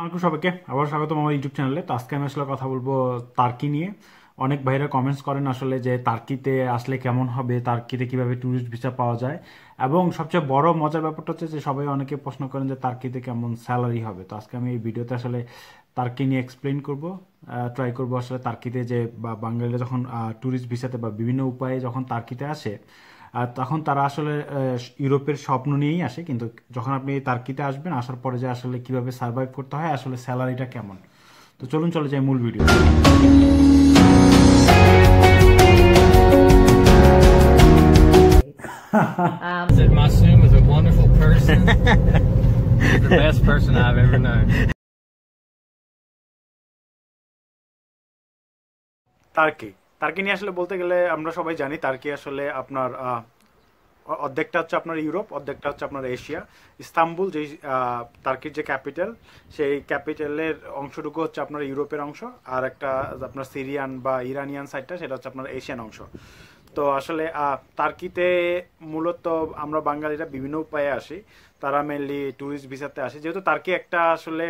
আলাইকুম সবাইকে আবার স্বাগত আমার ইউটিউব চ্যানেলে তো আজকে আমি আসলে কথা বলবো তার্কি নিয়ে অনেক ভাইরা কমেন্টস করেন আসলে যে তার্কিতে আসলে কেমন হবে তার্কিতে কিভাবে ট্যুরিস্ট ভিসা পাওয়া যায় এবং সবচেয়ে বড় মজার ব্যাপারটা হচ্ছে যে সবাই অনেকে প্রশ্ন করেন যে তার্কিতে কেমন স্যালারি হবে তো আজকে আমি এই ভিডিওতে আসলে তার্কি নিয়ে এক্সপ্লেন করব ট্রাই করব আসলে তার্কিতে যে বাঙালিরা যখন ট্যুরিস্ট ভিসাতে বা বিভিন্ন উপায়ে যখন তার্কিতে আসে আর তখন তারা আসলে ইউরোপের স্বপ্ন নিয়েই আসে কিন্তু যখন আপনি তার্কিতে আসবেন আসার পরে যে আসলে কিভাবে সার্ভাইভ করতে হয় আসলে স্যালারিটা কেমন তো চলুন চলে যাই মূল ভিডিও Said তার্কি নিয়ে আসলে বলতে গেলে আমরা সবাই জানি তার্কি আসলে আপনার অর্ধেকটা হচ্ছে আপনার ইউরোপ অর্ধেকটা হচ্ছে আপনার এশিয়া ইস্তাম্বুল যেই তার্কির যে ক্যাপিটাল সেই ক্যাপিটালের অংশটুকু হচ্ছে আপনার ইউরোপের অংশ আর একটা আপনার সিরিয়ান বা ইরানিয়ান সাইডটা সেটা হচ্ছে আপনার এশিয়ান অংশ তো আসলে তার্কিতে মূলত আমরা বাঙালিরা বিভিন্ন উপায়ে আসি তারা মেনলি ট্যুরিস্ট ভিসাতে আসে যেহেতু তার্কি একটা আসলে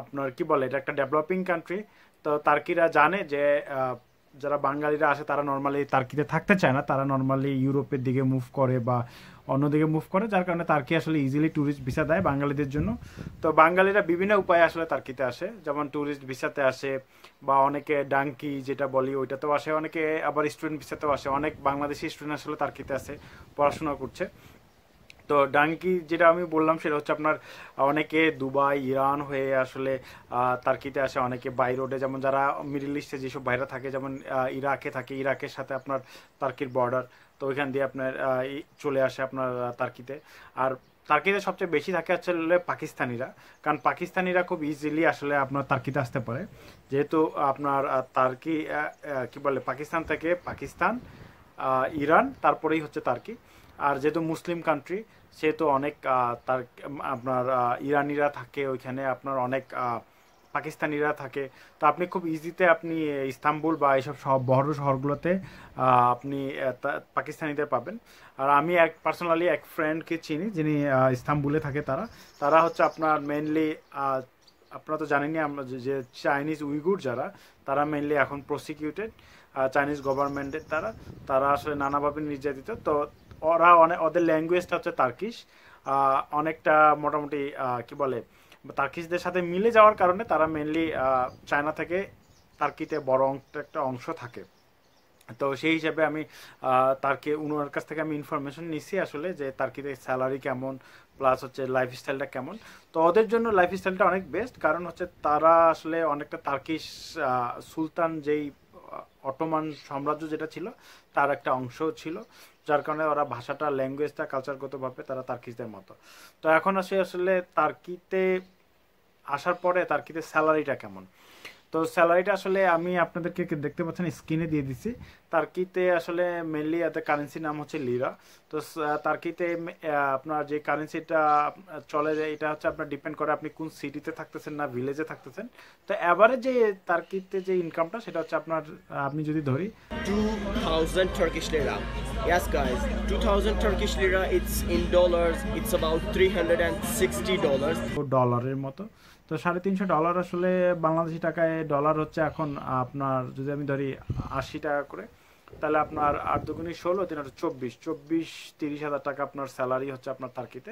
আপনার কি বলে এটা একটা ডেভেলপিং কান্ট্রি তো তার্কিরা জানে যে যারা বাঙালিরা আসে তারা নর্মালি তার্কিতে থাকতে চায় না তারা নর্মালি ইউরোপের দিকে মুভ করে বা অন্যদিকে মুভ করে যার কারণে তার্কি আসলে ইজিলি ট্যুরিস্ট ভিসা দেয় বাঙালিদের জন্য তো বাঙালিরা বিভিন্ন উপায়ে আসলে তার্কিতে আসে যেমন ট্যুরিস্ট ভিসাতে আসে বা অনেকে ডাঙ্কি যেটা বলি ওইটাতেও আসে অনেকে আবার স্টুডেন্ট ভিসাতেও আসে অনেক বাংলাদেশি স্টুডেন্ট আসলে তার্কিতে আসে পড়াশোনা করছে তো ডানকি যেটা আমি বললাম সেটা হচ্ছে আপনার অনেকে দুবাই ইরান হয়ে আসলে তার্কিতে আসে অনেকে বাই রোডে যেমন যারা মিডিল ইস্টে যেসব বাইরা থাকে যেমন ইরাকে থাকে ইরাকের সাথে আপনার তার্কির বর্ডার তো ওইখান দিয়ে আপনার চলে আসে আপনার তার্কিতে আর তার্কিতে সবচেয়ে বেশি থাকে আসলে পাকিস্তানিরা কারণ পাকিস্তানিরা খুব ইজিলি আসলে আপনার তার্কিতে আসতে পারে যেহেতু আপনার তার্কি কি বলে পাকিস্তান থেকে পাকিস্তান ইরান তারপরেই হচ্ছে তার্কি আর যেহেতু মুসলিম কান্ট্রি সেহেতু অনেক তার আপনার ইরানিরা থাকে ওইখানে আপনার অনেক পাকিস্তানিরা থাকে তো আপনি খুব ইজিতে আপনি ইস্তাম্বুল বা এইসব সব বড় শহরগুলোতে আপনি পাকিস্তানিদের পাবেন আর আমি এক পার্সোনালি এক ফ্রেন্ডকে চিনি যিনি ইস্তাম্বুলে থাকে তারা তারা হচ্ছে আপনার মেনলি আপনারা তো জানেনই আমরা যে চাইনিজ উইগুর যারা তারা মেনলি এখন প্রসিকিউটেড চাইনিজ গভর্নমেন্টের তারা তারা আসলে নানাভাবে নির্যাতিত তো ওরা অনেক ওদের ল্যাঙ্গুয়েজটা হচ্ছে তার্কিশ অনেকটা মোটামুটি কি বলে তার্কিশদের সাথে মিলে যাওয়ার কারণে তারা মেনলি চায়না থেকে তার্কিতে বড় একটা অংশ থাকে তো সেই হিসাবে আমি তারকে উনার কাছ থেকে আমি ইনফরমেশন নিছি আসলে যে তার্কিতে স্যালারি কেমন প্লাস হচ্ছে লাইফস্টাইলটা কেমন তো ওদের জন্য লাইফস্টাইলটা অনেক বেস্ট কারণ হচ্ছে তারা আসলে অনেকটা তার্কিশ সুলতান যেই অটোমান সাম্রাজ্য যেটা ছিল তার একটা অংশ ছিল যার কারণে ওরা ভাষাটা ল্যাঙ্গুয়েজটা কালচারগতভাবে তারা তার্কিজদের মতো তো এখন আসে আসলে তার্কিতে আসার পরে তার্কিতে স্যালারিটা কেমন তো স্যালারিটা আসলে আমি আপনাদেরকে দেখতে পাচ্ছেন স্ক্রিনে দিয়ে দিছি তার্কিতে আসলে মেনলি এতে কারেন্সির নাম হচ্ছে লিরা তো তার্কিতে আপনার যে কারেন্সিটা চলে যায় এটা হচ্ছে আপনার ডিপেন্ড করে আপনি কোন সিটিতে থাকতেছেন না ভিলেজে থাকতেছেন তো এবারে যে তার্কিতে যে ইনকামটা সেটা হচ্ছে আপনার আপনি যদি ধরি two thousand Turkish lira Yes guys, 2000 Turkish lira it's in dollars it's about 360 dollars ডলারের মতো তো সাড়ে তিনশো ডলার আসলে বাংলাদেশি টাকায় ডলার হচ্ছে এখন আপনার যদি আমি ধরি আশি টাকা করে তাহলে আপনার আট দুগুণি ষোলো তিন হাজার চব্বিশ চব্বিশ তিরিশ হাজার টাকা আপনার স্যালারি হচ্ছে আপনার তার্কিতে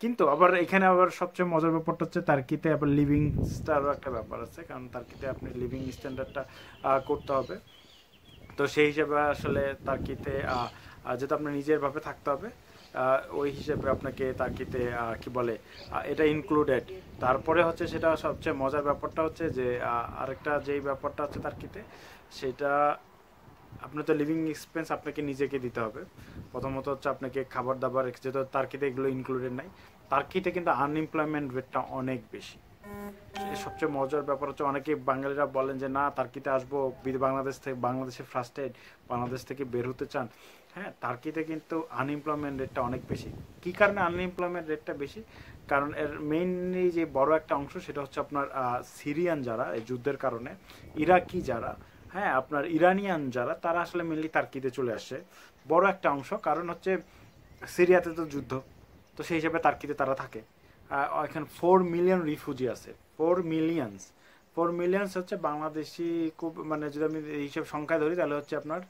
কিন্তু আবার এখানে আবার সবচেয়ে মজার ব্যাপারটা হচ্ছে তার্কিতে আবার লিভিং স্টারও একটা ব্যাপার আছে কারণ তার্কিতে আপনি লিভিং স্ট্যান্ডার্ডটা করতে হবে তো সেই হিসাবে আসলে তার্কিতে যেহেতু আপনার নিজেরভাবে থাকতে হবে ওই হিসেবে আপনাকে তাকিতে কি বলে এটা ইনক্লুডেড তারপরে হচ্ছে সেটা সবচেয়ে মজার ব্যাপারটা হচ্ছে যে আরেকটা যেই ব্যাপারটা হচ্ছে তার্কিতে সেটা আপনার তো লিভিং এক্সপেন্স আপনাকে নিজেকে দিতে হবে প্রথমত হচ্ছে আপনাকে খাবার দাবার যেহেতু তারকিতে এগুলো ইনক্লুডেড নাই তারকিতে কিন্তু আনএমপ্লয়মেন্ট রেটটা অনেক বেশি সবচেয়ে মজার ব্যাপার হচ্ছে অনেকে বাঙালিরা বলেন যে না তার্কিতে আসবো বাংলাদেশ থেকে বাংলাদেশে ফ্রাস্টেড বাংলাদেশ থেকে বের হতে চান হ্যাঁ তার্কিতে কিন্তু আনএমপ্লয়মেন্ট রেটটা অনেক বেশি কি কারণে আনএমপ্লয়মেন্ট রেটটা বেশি কারণ এর মেইনলি যে বড় একটা অংশ সেটা হচ্ছে আপনার সিরিয়ান যারা এই যুদ্ধের কারণে ইরাকি যারা হ্যাঁ আপনার ইরানিয়ান যারা তারা আসলে মেনলি তার্কিতে চলে আসে বড় একটা অংশ কারণ হচ্ছে সিরিয়াতে তো যুদ্ধ তো সেই হিসাবে তার্কিতে তারা থাকে এখানে ফোর মিলিয়ন রিফিউজি আছে ফোর মিলিয়নস ফোর মিলিয়নস হচ্ছে বাংলাদেশি খুব মানে যদি আমি হিসেব সংখ্যা ধরি তাহলে হচ্ছে আপনার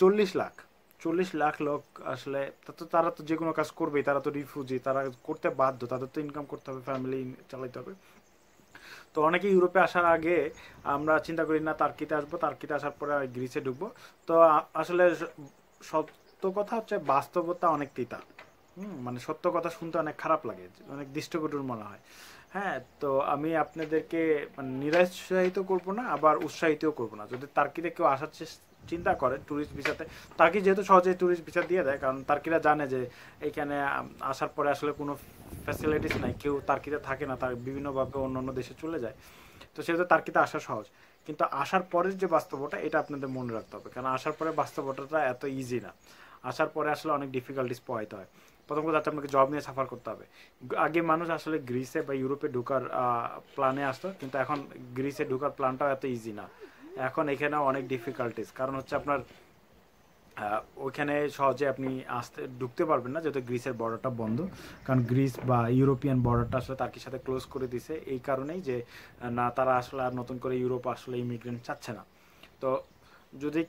চল্লিশ লাখ চল্লিশ লাখ লোক আসলে তো তারা তো যে কোনো কাজ করবেই তারা তো রিফিউজি তারা করতে বাধ্য তাদের তো ইনকাম করতে হবে ফ্যামিলি চালাইতে হবে তো অনেকে ইউরোপে আসার আগে আমরা চিন্তা করি না তার্কিতে আসবো তার্কিতে আসার পরে গ্রিসে ঢুকবো তো আসলে সত্য কথা হচ্ছে বাস্তবতা অনেক তিতা মানে সত্য কথা শুনতে অনেক খারাপ লাগে অনেক দৃষ্টকটুর মনে হয় হ্যাঁ তো আমি আপনাদেরকে মানে নিরাশায়িত করব না আবার উৎসাহিতও করব না যদি তার্কিতে কেউ আসার চিন্তা করে ট্যুরিস্ট ভিসাতে তার্কি যেহেতু সহজেই ট্যুরিস্ট ভিসা দিয়ে দেয় কারণ তার্কিরা জানে যে এইখানে আসার পরে আসলে কোনো ফ্যাসিলিটিস নাই কেউ তার্কিতে থাকে না তার বিভিন্নভাবে অন্য অন্য দেশে চলে যায় তো সেহেতু তার্কিতে আসা সহজ কিন্তু আসার পরের যে বাস্তবতা এটা আপনাদের মনে রাখতে হবে কারণ আসার পরে বাস্তবতাটা এত ইজি না আসার পরে আসলে অনেক ডিফিকাল্টিস পোয়াইতে হয় প্রথম কথা আপনাকে জব নিয়ে সাফার করতে হবে আগে মানুষ আসলে গ্রিসে বা ইউরোপে ঢুকার প্ল্যানে আসতো কিন্তু এখন গ্রিসে ঢুকার প্ল্যানটাও এত ইজি না এখন এখানে অনেক ডিফিকাল্টিস কারণ হচ্ছে আপনার ওইখানে সহজে আপনি আসতে ঢুকতে পারবেন না যেহেতু গ্রিসের বর্ডারটা বন্ধ কারণ গ্রিস বা ইউরোপিয়ান বর্ডারটা আসলে কি সাথে ক্লোজ করে দিছে এই কারণেই যে না তারা আসলে আর নতুন করে ইউরোপ আসলে ইমিগ্রেন্ট চাচ্ছে না তো যদি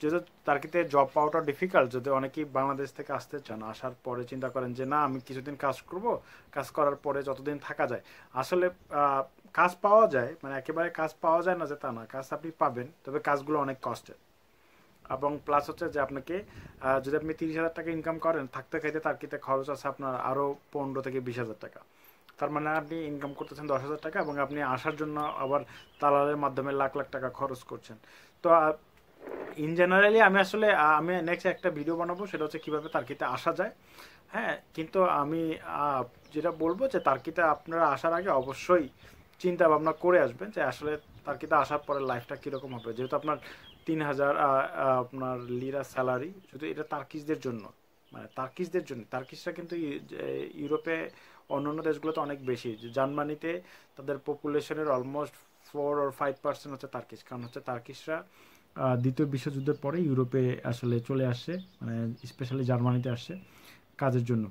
যেহেতু তার্কিতে জব পাওয়াটা ডিফিকাল্ট যদি অনেকেই বাংলাদেশ থেকে আসতে চান আসার পরে চিন্তা করেন যে না আমি কিছুদিন কাজ করব কাজ করার পরে যতদিন থাকা যায় আসলে কাজ পাওয়া যায় মানে একেবারে কাজ পাওয়া যায় না যে তা না কাজ আপনি পাবেন তবে কাজগুলো অনেক কষ্টের এবং প্লাস হচ্ছে যে আপনাকে যদি আপনি তিরিশ হাজার টাকা ইনকাম করেন থাকতে খাইতে তার্কিতে খরচ আছে আপনার আরও পনেরো থেকে বিশ হাজার টাকা তার মানে আপনি ইনকাম করতেছেন দশ হাজার টাকা এবং আপনি আসার জন্য আবার তালালের মাধ্যমে লাখ লাখ টাকা খরচ করছেন তো ইন জেনারেলি আমি আসলে আমি নেক্সট একটা ভিডিও বানাবো সেটা হচ্ছে কীভাবে তার্কিতে আসা যায় হ্যাঁ কিন্তু আমি যেটা বলবো যে তার্কিতে আপনারা আসার আগে অবশ্যই চিন্তা ভাবনা করে আসবেন যে আসলে তার্কিতে আসার পরে লাইফটা কীরকম হবে যেহেতু আপনার তিন হাজার আপনার লিরা স্যালারি শুধু এটা তার্কিসদের জন্য মানে তার্কিসদের জন্য তার্কিসরা কিন্তু ইউরোপে অন্য অন্য দেশগুলোতে অনেক বেশি জার্মানিতে তাদের পপুলেশনের almost four or five percent হচ্ছে তার্কিস কারণ হচ্ছে তার্কিসরা দ্বিতীয় বিশ্বযুদ্ধের পরে ইউরোপে আসলে চলে আসছে মানে স্পেশালি জার্মানিতে আসছে কাজের জন্য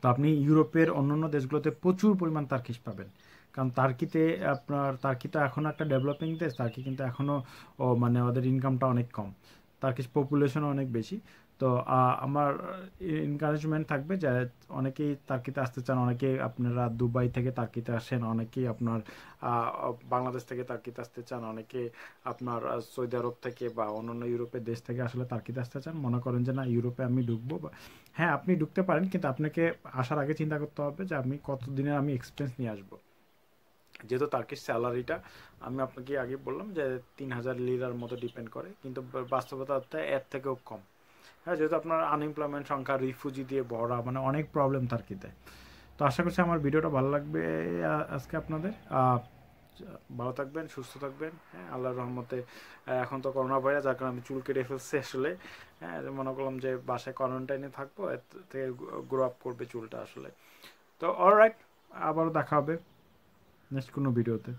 তো আপনি ইউরোপের অন্যান্য দেশগুলোতে প্রচুর পরিমাণ তার্কিশ পাবেন কারণ তার্কিতে আপনার তার্কিটা এখনও একটা ডেভেলপিং দেশ তার্কি কিন্তু এখনও মানে ওদের ইনকামটা অনেক কম তার্কিস পপুলেশনও অনেক বেশি তো আমার এনকারেজমেন্ট থাকবে যে অনেকেই তার্কিতে আসতে চান অনেকেই আপনারা দুবাই থেকে তার্কিতে আসেন অনেকেই আপনার বাংলাদেশ থেকে তার্কিতে আসতে চান অনেকে আপনার সৌদি আরব থেকে বা অন্যান্য ইউরোপের দেশ থেকে আসলে তার্কিতে আসতে চান মনে করেন যে না ইউরোপে আমি ঢুকবো বা হ্যাঁ আপনি ঢুকতে পারেন কিন্তু আপনাকে আসার আগে চিন্তা করতে হবে যে আমি কতদিনের আমি এক্সপিরিয়েন্স নিয়ে আসবো যেহেতু কি স্যালারিটা আমি আপনাকে আগে বললাম যে তিন হাজার লিরার মতো ডিপেন্ড করে কিন্তু বাস্তবতা এর থেকেও কম হ্যাঁ যেহেতু আপনার আনএমপ্লয়মেন্ট সংখ্যা রিফিউজি দিয়ে ভরা মানে অনেক প্রবলেম টার্কিতে তো আশা করছি আমার ভিডিওটা ভালো লাগবে আজকে আপনাদের ভালো থাকবেন সুস্থ থাকবেন হ্যাঁ আল্লাহর রহমতে এখন তো করোনা ভাইরাস যার কারণে আমি চুল কেটে ফেলছি আসলে হ্যাঁ মনে করলাম যে বাসায় কোয়ারেন্টাইনে থাকবো এর থেকে গ্রো আপ করবে চুলটা আসলে তো অলরাইট আবারও দেখা হবে নেক্সট কোনো ভিডিওতে